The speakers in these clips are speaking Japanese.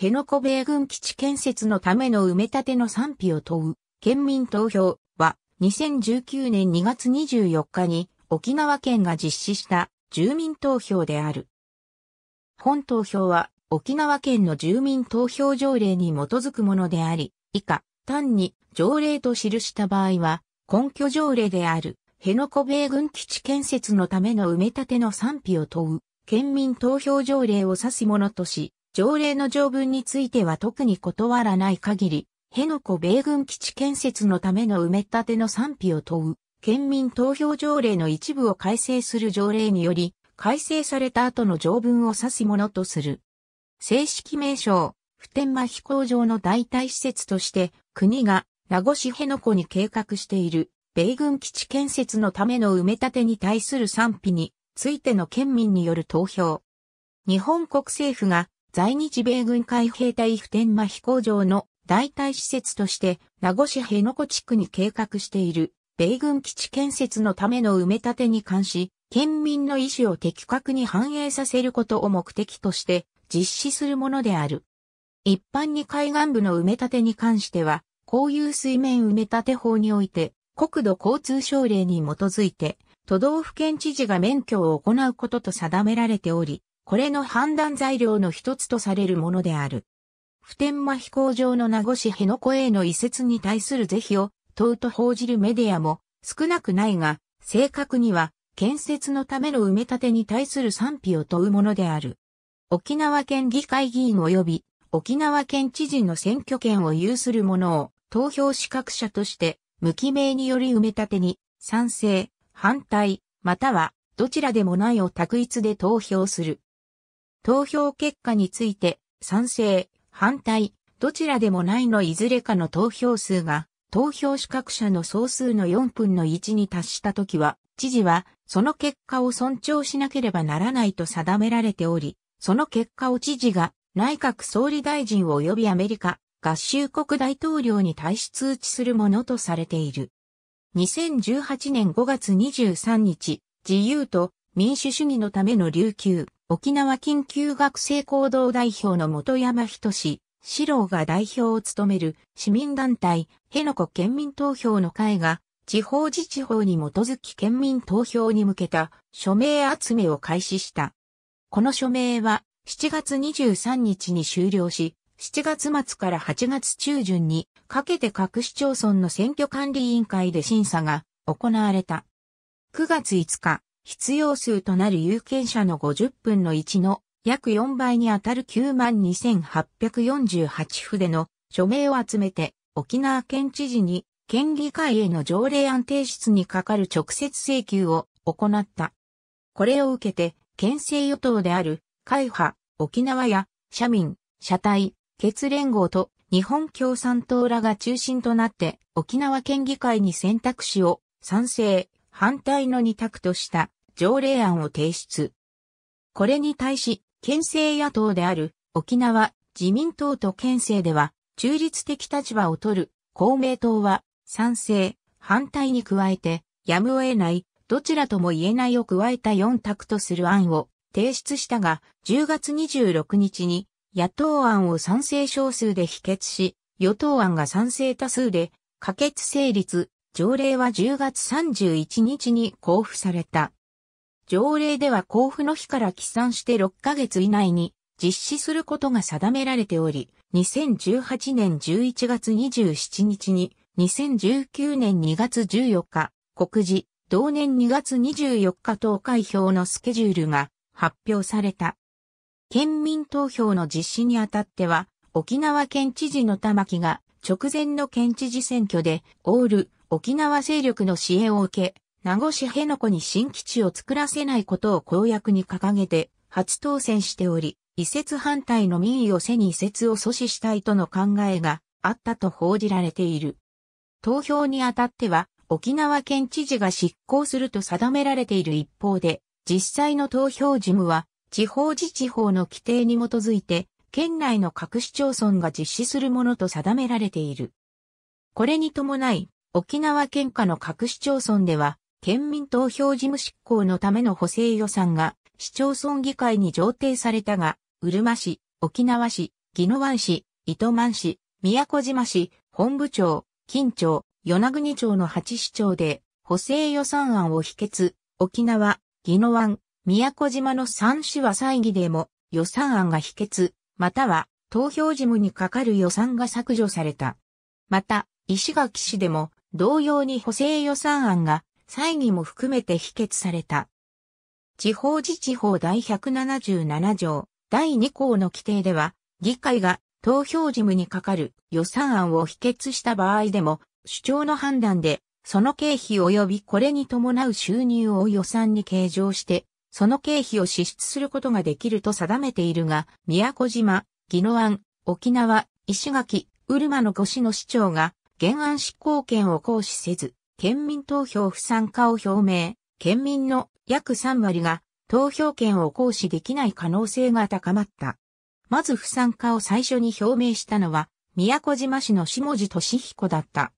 辺野古米軍基地建設のための埋め立ての賛否を問う、県民投票は、2019年2月24日に沖縄県が実施した住民投票である。本投票は沖縄県の住民投票条例に基づくものであり、以下、単に条例と記した場合は、根拠条例である、辺野古米軍基地建設のための埋め立ての賛否を問う、県民投票条例を指すものとし、条例の条文については特に断らない限り、辺野古米軍基地建設のための埋め立ての賛否を問う、県民投票条例の一部を改正する条例により、改正された後の条文を指すものとする。正式名称、普天間飛行場の代替施設として、国が名護市辺野古に計画している、米軍基地建設のための埋め立てに対する賛否についての県民による投票。日本国政府が在日米軍海兵隊普天間飛行場の代替施設として名護市辺野古地区に計画している米軍基地建設のための埋め立てに関し、県民の意思を的確に反映させることを目的として実施するものである。一般に海岸部の埋め立てに関しては、公有水面埋め立て法において、国土交通省令に基づいて、都道府県知事が免許を行うことと定められており、これの判断材料の一つとされるものである。普天間飛行場の名護市辺野古への移設に対する是非を問うと報じるメディアも少なくないが、正確には建設のための埋め立てに対する賛否を問うものである。沖縄県議会議員及び沖縄県知事の選挙権を有する者を投票資格者として無記名により埋め立てに賛成、反対、またはどちらでもないを択一で投票する。投票結果について、賛成、反対、どちらでもないのいずれかの投票数が、投票資格者の総数の4分の1に達したときは、知事は、その結果を尊重しなければならないと定められており、その結果を知事が、内閣総理大臣及びアメリカ、合衆国大統領に対し通知するものとされている。2018年5月23日、自由と民主主義のための琉球沖縄緊急学生行動代表の元山仁志、志郎が代表を務める市民団体、辺野古県民投票の会が、地方自治法に基づき県民投票に向けた署名集めを開始した。この署名は7月23日に終了し、7月末から8月中旬にかけて各市町村の選挙管理委員会で審査が行われた。9月5日、必要数となる有権者の50分の1の約4倍にあたる92,848府での署名を集めて沖縄県知事に県議会への条例案提出にかかる直接請求を行った。これを受けて県政与党である会派、沖縄や社民、社体、決連合と日本共産党らが中心となって沖縄県議会に選択肢を賛成、反対の二択とした。条例案を提出。これに対し、県政野党である沖縄自民党と県政では中立的立場を取る公明党は賛成、反対に加えてやむを得ない、どちらとも言えないを加えた4択とする案を提出したが、10月26日に野党案を賛成少数で否決し、与党案が賛成多数で可決成立、条例は10月31日に交付された。条例では交付の日から起算して6ヶ月以内に実施することが定められており、2018年11月27日に、2019年2月14日、告示、同年2月24日投開票のスケジュールが発表された。県民投票の実施にあたっては、沖縄県知事の玉木が直前の県知事選挙で、オール沖縄勢力の支援を受け、名護市辺野古に新基地を作らせないことを公約に掲げて、初当選しており、移設反対の民意を背に移設を阻止したいとの考えがあったと報じられている。投票にあたっては、沖縄県知事が執行すると定められている一方で、実際の投票事務は、地方自治法の規定に基づいて、県内の各市町村が実施するものと定められている。これに伴い、沖縄県下の各市町村では、県民投票事務執行のための補正予算が市町村議会に上呈されたが、うるま市、沖縄市、宜野湾市、糸満市、宮古島市、本部町、金町、与那国町の8市町で補正予算案を否決、沖縄、宜野湾、宮古島の3市は再議でも予算案が否決、または投票事務にかかる予算が削除された。また、石垣市でも同様に補正予算案が祭儀も含めて否決された。地方自治法第177条第2項の規定では、議会が投票事務にかかる予算案を否決した場合でも、主張の判断で、その経費及びこれに伴う収入を予算に計上して、その経費を支出することができると定めているが、宮古島、宜野湾、沖縄、石垣、うるまの5市の市長が原案執行権を行使せず、県民投票不参加を表明、県民の約3割が投票権を行使できない可能性が高まった。まず不参加を最初に表明したのは、宮古島市の下地俊彦だった。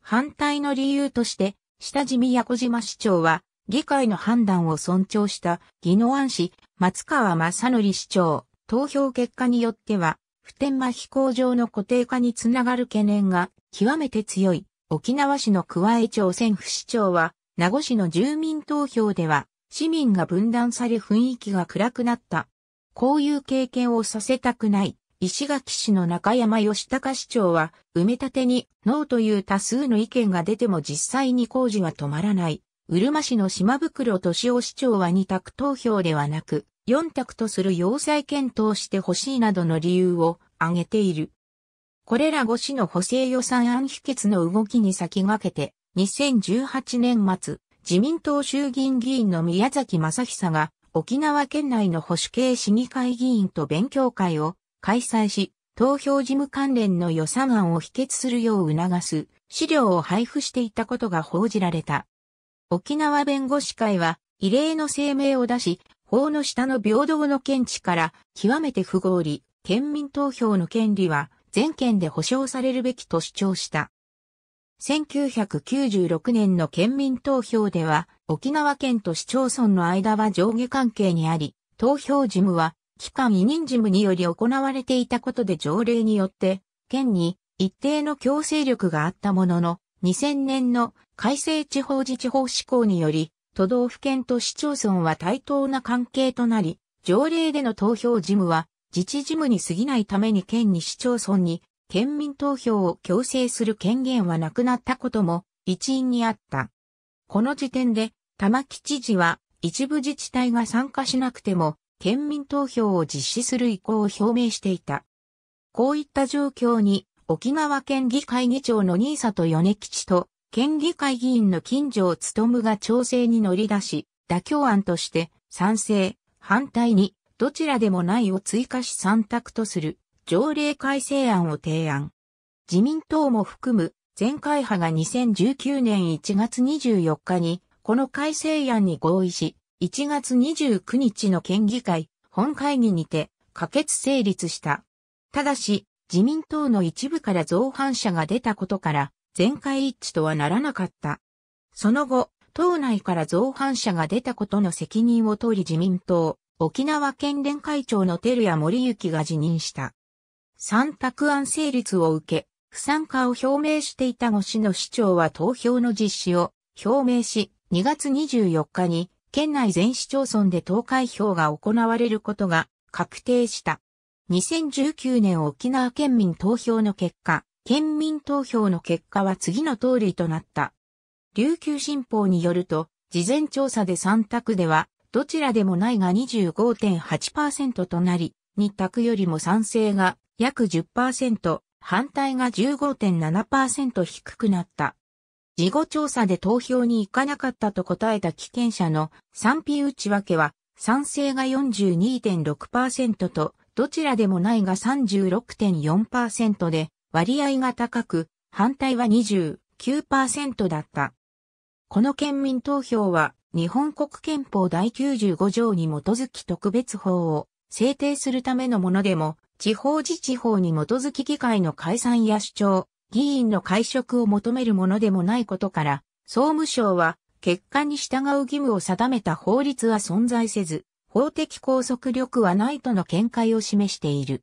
反対の理由として、下地宮古島市長は、議会の判断を尊重した宜野湾市松川正則市長、投票結果によっては、普天間飛行場の固定化につながる懸念が極めて強い沖縄市の桑江町千府市長は、名護市の住民投票では、市民が分断され雰囲気が暗くなった。こういう経験をさせたくない。石垣市の中山義隆市長は、埋め立てにノーという多数の意見が出ても実際に工事は止まらない。うるま市の島袋敏夫市長は2択投票ではなく、4択とする要塞検討してほしいなどの理由を挙げている。これら5市の補正予算案否決の動きに先駆けて、2018年末、自民党衆議院議員の宮崎正久が、沖縄県内の保守系市議会議員と勉強会を開催し、投票事務関連の予算案を否決するよう促す資料を配布していたことが報じられた。沖縄弁護士会は異例の声明を出し、法の下の平等の見地から極めて不合理、県民投票の権利は全県で保障されるべきと主張した。1996年の県民投票では、沖縄県と市町村の間は上下関係にあり、投票事務は、期間委任事務により行われていたことで条例によって、県に一定の強制力があったものの、2000年の改正地方自治法施行により、都道府県と市町村は対等な関係となり、条例での投票事務は自治事務に過ぎないために県に市町村に県民投票を強制する権限はなくなったことも一因にあった。この時点で玉城知事は一部自治体が参加しなくても県民投票を実施する意向を表明していた。こういった状況に沖縄県議会議長の新里米吉と県議会議員の近所を務が調整に乗り出し妥協案として賛成、反対にどちらでもないを追加し三択とする条例改正案を提案。自民党も含む全会派が2019年1月24日にこの改正案に合意し、1月29日の県議会本会議にて可決成立した。ただし、自民党の一部から造反者が出たことから、全会一致とはならなかった。その後、党内から造反者が出たことの責任を取り自民党、沖縄県連会長の照屋森幸が辞任した。三択案成立を受け、不参加を表明していた市の市長は投票の実施を表明し、2月24日に県内全市町村で投開票が行われることが確定した。2019年沖縄県民投票の結果、県民投票の結果は次の通りとなった。琉球新報によると、事前調査で三択では、どちらでもないが25.8%となり、日択よりも賛成が約10%、反対が15.7%低くなった。事後調査で投票に行かなかったと答えた危険者の賛否内訳は、賛成が42.6%と、どちらでもないが36.4%で、割合が高く、反対は29%だった。この県民投票は、日本国憲法第95条に基づき特別法を制定するためのものでも、地方自治法に基づき議会の解散や主張、議員の解職を求めるものでもないことから、総務省は結果に従う義務を定めた法律は存在せず、法的拘束力はないとの見解を示している。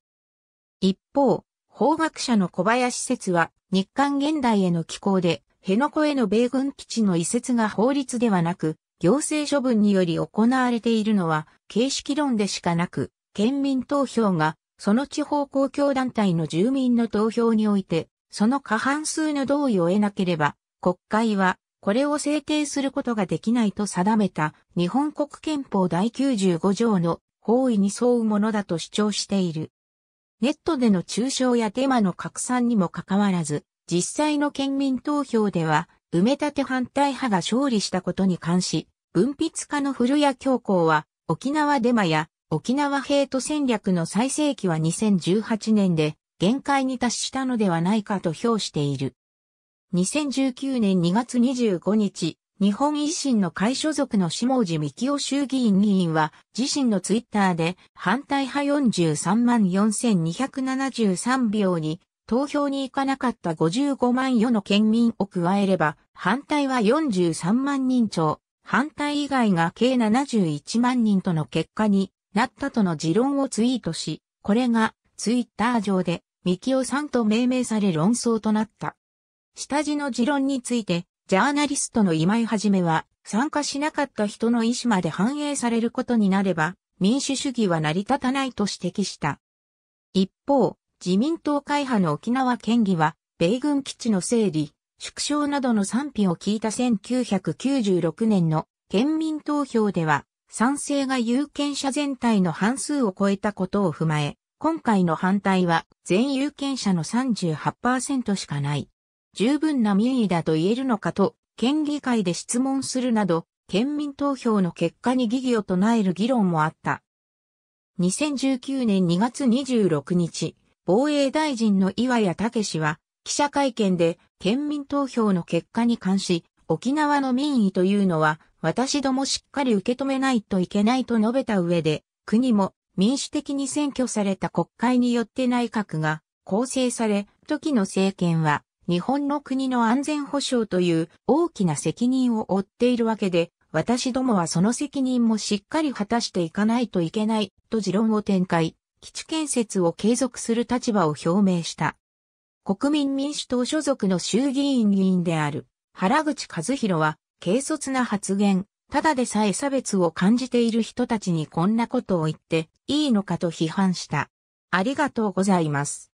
一方、法学者の小林説は、日韓現代への寄稿で、辺野古への米軍基地の移設が法律ではなく、行政処分により行われているのは形式論でしかなく、県民投票がその地方公共団体の住民の投票において、その過半数の同意を得なければ、国会はこれを制定することができないと定めた日本国憲法第95条の法位に沿うものだと主張している。ネットでの中傷やデマの拡散にもかかわらず、実際の県民投票では、埋め立て反対派が勝利したことに関し、文筆家の古谷教皇は、沖縄デマや沖縄ヘイト戦略の最盛期は2018年で限界に達したのではないかと評している。2019年2月25日、日本維新の会所属の下地幹夫衆議院議員は自身のツイッターで反対派43万4273票に投票に行かなかった55万余の県民を加えれば反対は43万人超反対以外が計71万人との結果になったとの持論をツイートし、これがツイッター上でミキオさんと命名され論争となった。下地の持論について、ジャーナリストの今井はじめは、参加しなかった人の意思まで反映されることになれば、民主主義は成り立たないと指摘した。一方、自民党会派の沖縄県議は、米軍基地の整理、縮小などの賛否を聞いた1996年の県民投票では、賛成が有権者全体の半数を超えたことを踏まえ、今回の反対は全有権者の38%しかない。十分な民意だと言えるのかと、県議会で質問するなど、県民投票の結果に疑義を唱える議論もあった。2019年2月26日、防衛大臣の岩谷武氏は、記者会見で県民投票の結果に関し、沖縄の民意というのは私どもしっかり受け止めないといけないと述べた上で、国も民主的に選挙された国会によって内閣が構成され、時の政権は日本の国の安全保障という大きな責任を負っているわけで、私どもはその責任もしっかり果たしていかないといけないと持論を展開、基地建設を継続する立場を表明した。国民民主党所属の衆議院議員である原口和弘は、軽率な発言、ただでさえ差別を感じている人たちにこんなことを言っていいのかと批判した。ありがとうございます。